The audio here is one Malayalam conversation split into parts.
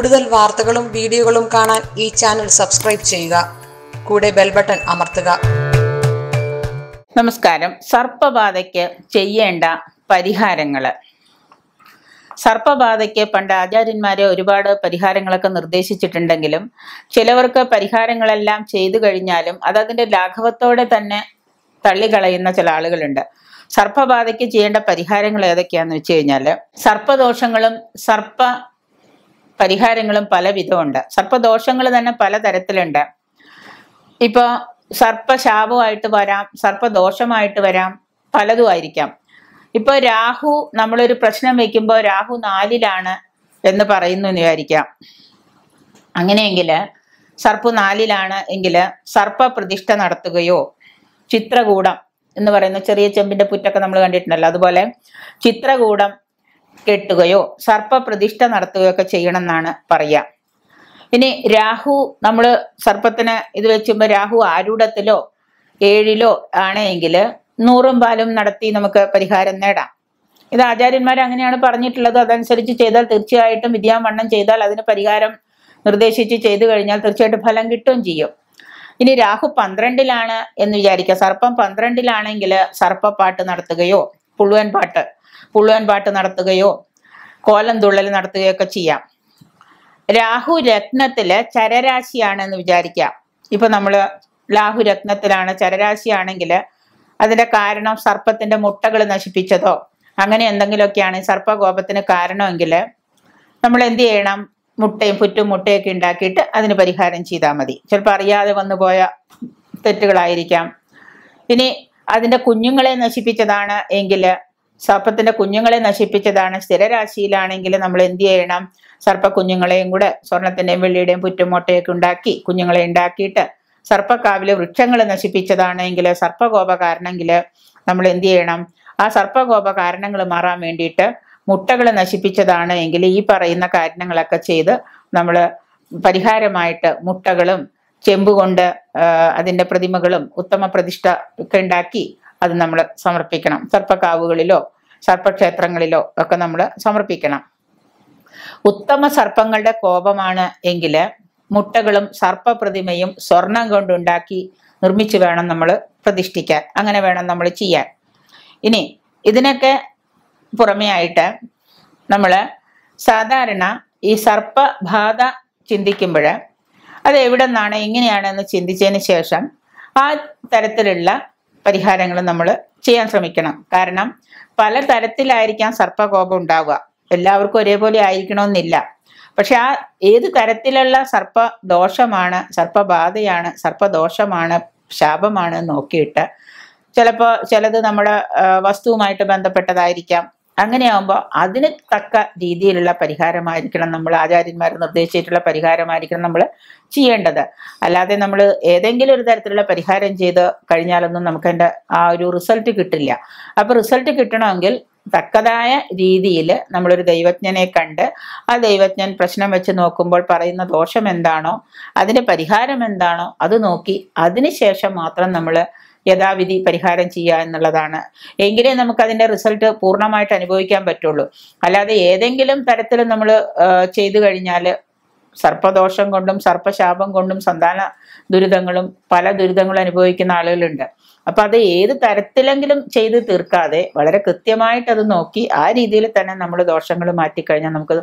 കൂടുതൽ വാർത്തകളും വീഡിയോകളും കാണാൻ ഈ ചാനൽ സബ്സ്ക്രൈബ് ചെയ്യുക കൂടെ ബെൽ ബട്ടൺ അമർത്തുക നമസ്കാരം സർപ്പബാധയ്ക്ക് ചെയ്യേണ്ട പരിഹാരങ്ങൾ സർപ്പബാധയ്ക്ക് പണ്ട് ആചാര്യന്മാരെ ഒരുപാട് പരിഹാരങ്ങളൊക്കെ നിർദ്ദേശിച്ചിട്ടുണ്ടെങ്കിലും ചിലവർക്ക് പരിഹാരങ്ങളെല്ലാം ചെയ്തു കഴിഞ്ഞാലും അത് അതിൻ്റെ ലാഘവത്തോടെ തന്നെ തള്ളിക്കളയുന്ന ചില ആളുകളുണ്ട് സർപ്പബാധയ്ക്ക് ചെയ്യേണ്ട പരിഹാരങ്ങൾ ഏതൊക്കെയാണെന്ന് വെച്ച് കഴിഞ്ഞാൽ സർപ്പദോഷങ്ങളും സർപ്പ പരിഹാരങ്ങളും പല വിധമുണ്ട് സർപ്പദോഷങ്ങൾ തന്നെ പലതരത്തിലുണ്ട് ഇപ്പോൾ സർപ്പശാപമായിട്ട് വരാം സർപ്പദോഷമായിട്ട് വരാം ആയിരിക്കാം ഇപ്പോൾ രാഹു നമ്മളൊരു പ്രശ്നം വെക്കുമ്പോൾ രാഹു നാലിലാണ് എന്ന് പറയുന്നു എന്ന് വിചാരിക്കാം അങ്ങനെയെങ്കിൽ സർപ്പ് നാലിലാണ് എങ്കിൽ സർപ്പ പ്രതിഷ്ഠ നടത്തുകയോ ചിത്രകൂടം എന്ന് പറയുന്ന ചെറിയ ചെമ്പിന്റെ പുറ്റൊക്കെ നമ്മൾ കണ്ടിട്ടുണ്ടല്ലോ അതുപോലെ ചിത്രകൂടം കെട്ടുകയോ സർപ്പപ്രതിഷ്ഠ നടത്തുകയോ ഒക്കെ ചെയ്യണമെന്നാണ് പറയുക ഇനി രാഹു നമ്മൾ സർപ്പത്തിന് ഇത് വെച്ചുമ്പോൾ രാഹു ആരൂഢത്തിലോ ഏഴിലോ ആണെങ്കിൽ നൂറും പാലും നടത്തി നമുക്ക് പരിഹാരം നേടാം ഇത് ആചാര്യന്മാർ അങ്ങനെയാണ് പറഞ്ഞിട്ടുള്ളത് അതനുസരിച്ച് ചെയ്താൽ തീർച്ചയായിട്ടും വിദ്യാവണ്ണം ചെയ്താൽ അതിന് പരിഹാരം നിർദ്ദേശിച്ച് ചെയ്തു കഴിഞ്ഞാൽ തീർച്ചയായിട്ടും ഫലം കിട്ടുകയും ചെയ്യും ഇനി രാഹു പന്ത്രണ്ടിലാണ് എന്ന് വിചാരിക്കുക സർപ്പം പന്ത്രണ്ടിലാണെങ്കിൽ സർപ്പപ്പാട്ട് നടത്തുകയോ പുള്ളുവൻ പാട്ട് പുള്ളുവൻ പാട്ട് നടത്തുകയോ കോലം തുള്ളൽ ഒക്കെ ചെയ്യാം രാഹു രത്നത്തില് ചരരാശിയാണെന്ന് വിചാരിക്കാം ഇപ്പൊ നമ്മൾ രാഹു രത്നത്തിലാണ് ചരരാശിയാണെങ്കിൽ അതിന്റെ കാരണം സർപ്പത്തിന്റെ മുട്ടകൾ നശിപ്പിച്ചതോ അങ്ങനെ എന്തെങ്കിലുമൊക്കെയാണ് സർപ്പകോപത്തിന് കാരണമെങ്കിൽ നമ്മൾ എന്ത് ചെയ്യണം മുട്ടയും പുറ്റും മുട്ടയൊക്കെ ഉണ്ടാക്കിയിട്ട് അതിന് പരിഹാരം ചെയ്താൽ മതി ചിലപ്പോൾ അറിയാതെ വന്നു പോയ തെറ്റുകളായിരിക്കാം ഇനി അതിൻ്റെ കുഞ്ഞുങ്ങളെ നശിപ്പിച്ചതാണ് എങ്കിൽ സർപ്പത്തിന്റെ കുഞ്ഞുങ്ങളെ നശിപ്പിച്ചതാണ് സ്ഥിരരാശിയിലാണെങ്കിൽ നമ്മൾ എന്ത് ചെയ്യണം സർപ്പ കുഞ്ഞുങ്ങളെയും കൂടെ സ്വർണത്തിന്റെയും വെള്ളിയുടെയും പുറ്റുമോട്ടയൊക്കെ ഉണ്ടാക്കി കുഞ്ഞുങ്ങളെ ഉണ്ടാക്കിയിട്ട് സർപ്പക്കാവിലെ വൃക്ഷങ്ങൾ നശിപ്പിച്ചതാണെങ്കിൽ സർപ്പകോപ കാരണമെങ്കിൽ നമ്മൾ എന്ത് ചെയ്യണം ആ സർപ്പകോപ കാരണങ്ങൾ മാറാൻ വേണ്ടിയിട്ട് മുട്ടകൾ നശിപ്പിച്ചതാണ് എങ്കിൽ ഈ പറയുന്ന കാരണങ്ങളൊക്കെ ചെയ്ത് നമ്മൾ പരിഹാരമായിട്ട് മുട്ടകളും ചെമ്പ് കൊണ്ട് അതിൻ്റെ പ്രതിമകളും ഉത്തമ പ്രതിഷ്ഠ ഒക്കെ ഉണ്ടാക്കി അത് നമ്മൾ സമർപ്പിക്കണം സർപ്പക്കാവുകളിലോ സർപ്പക്ഷേത്രങ്ങളിലോ ഒക്കെ നമ്മൾ സമർപ്പിക്കണം ഉത്തമ സർപ്പങ്ങളുടെ കോപമാണ് എങ്കിൽ മുട്ടകളും പ്രതിമയും സ്വർണം കൊണ്ടുണ്ടാക്കി നിർമ്മിച്ച് വേണം നമ്മൾ പ്രതിഷ്ഠിക്കാൻ അങ്ങനെ വേണം നമ്മൾ ചെയ്യാൻ ഇനി ഇതിനൊക്കെ പുറമെയായിട്ട് നമ്മൾ സാധാരണ ഈ സർപ്പബാധ ചിന്തിക്കുമ്പോൾ അത് എവിടെ നിന്നാണ് എങ്ങനെയാണെന്ന് ചിന്തിച്ചതിന് ശേഷം ആ തരത്തിലുള്ള പരിഹാരങ്ങൾ നമ്മൾ ചെയ്യാൻ ശ്രമിക്കണം കാരണം പല തരത്തിലായിരിക്കാം സർപ്പകോപം ഉണ്ടാവുക എല്ലാവർക്കും ഒരേപോലെ ആയിരിക്കണമെന്നില്ല പക്ഷെ ആ ഏത് തരത്തിലുള്ള സർപ്പ ദോഷമാണ് സർപ്പബാധയാണ് സർപ്പദോഷമാണ് ശാപമാണ് നോക്കിയിട്ട് ചിലപ്പോൾ ചിലത് നമ്മുടെ വസ്തുവുമായിട്ട് ബന്ധപ്പെട്ടതായിരിക്കാം അങ്ങനെയാകുമ്പോൾ അതിന് തക്ക രീതിയിലുള്ള പരിഹാരമായിരിക്കണം നമ്മൾ ആചാര്യന്മാർ നിർദ്ദേശിച്ചിട്ടുള്ള പരിഹാരമായിരിക്കണം നമ്മൾ ചെയ്യേണ്ടത് അല്ലാതെ നമ്മൾ ഏതെങ്കിലും ഒരു തരത്തിലുള്ള പരിഹാരം ചെയ്ത് കഴിഞ്ഞാലൊന്നും എൻ്റെ ആ ഒരു റിസൾട്ട് കിട്ടില്ല അപ്പോൾ റിസൾട്ട് കിട്ടണമെങ്കിൽ തക്കതായ രീതിയിൽ നമ്മളൊരു ദൈവജ്ഞനെ കണ്ട് ആ ദൈവജ്ഞൻ പ്രശ്നം വെച്ച് നോക്കുമ്പോൾ പറയുന്ന ദോഷം എന്താണോ അതിൻ്റെ പരിഹാരം എന്താണോ അത് നോക്കി അതിനുശേഷം മാത്രം നമ്മൾ യഥാവിധി പരിഹാരം ചെയ്യുക എന്നുള്ളതാണ് എങ്കിലേ അതിന്റെ റിസൾട്ട് പൂർണ്ണമായിട്ട് അനുഭവിക്കാൻ പറ്റുള്ളൂ അല്ലാതെ ഏതെങ്കിലും തരത്തിൽ നമ്മൾ ചെയ്തു കഴിഞ്ഞാൽ സർപ്പദോഷം കൊണ്ടും സർപ്പശാപം കൊണ്ടും സന്താന ദുരിതങ്ങളും പല ദുരിതങ്ങളും അനുഭവിക്കുന്ന ആളുകളുണ്ട് അപ്പം അത് ഏത് തരത്തിലെങ്കിലും ചെയ്ത് തീർക്കാതെ വളരെ കൃത്യമായിട്ട് അത് നോക്കി ആ രീതിയിൽ തന്നെ നമ്മൾ ദോഷങ്ങൾ മാറ്റിക്കഴിഞ്ഞാൽ നമുക്ക്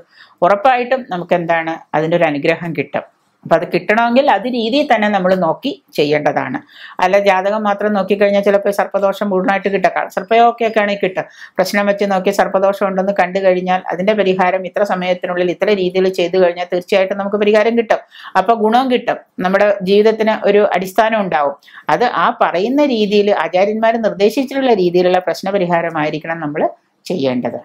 ഉറപ്പായിട്ടും നമുക്ക് എന്താണ് അതിൻ്റെ ഒരു അനുഗ്രഹം കിട്ടും അപ്പം അത് കിട്ടണമെങ്കിൽ അത് രീതിയിൽ തന്നെ നമ്മൾ നോക്കി ചെയ്യേണ്ടതാണ് അല്ല ജാതകം മാത്രം നോക്കിക്കഴിഞ്ഞാൽ ചിലപ്പോൾ സർപ്പദോഷം പൂർണ്ണമായിട്ട് കിട്ടാം സർപ്പയോഗമൊക്കെ ആണെങ്കിൽ കിട്ടുക പ്രശ്നം വെച്ച് നോക്കി സർപ്പദോഷം ഉണ്ടെന്ന് കണ്ടു കഴിഞ്ഞാൽ അതിൻ്റെ പരിഹാരം ഇത്ര സമയത്തിനുള്ളിൽ ഇത്ര രീതിയിൽ ചെയ്തു കഴിഞ്ഞാൽ തീർച്ചയായിട്ടും നമുക്ക് പരിഹാരം കിട്ടും അപ്പോൾ ഗുണവും കിട്ടും നമ്മുടെ ജീവിതത്തിന് ഒരു അടിസ്ഥാനം ഉണ്ടാവും അത് ആ പറയുന്ന രീതിയിൽ ആചാര്യന്മാർ നിർദ്ദേശിച്ചിട്ടുള്ള രീതിയിലുള്ള പ്രശ്നപരിഹാരമായിരിക്കണം നമ്മൾ ചെയ്യേണ്ടത്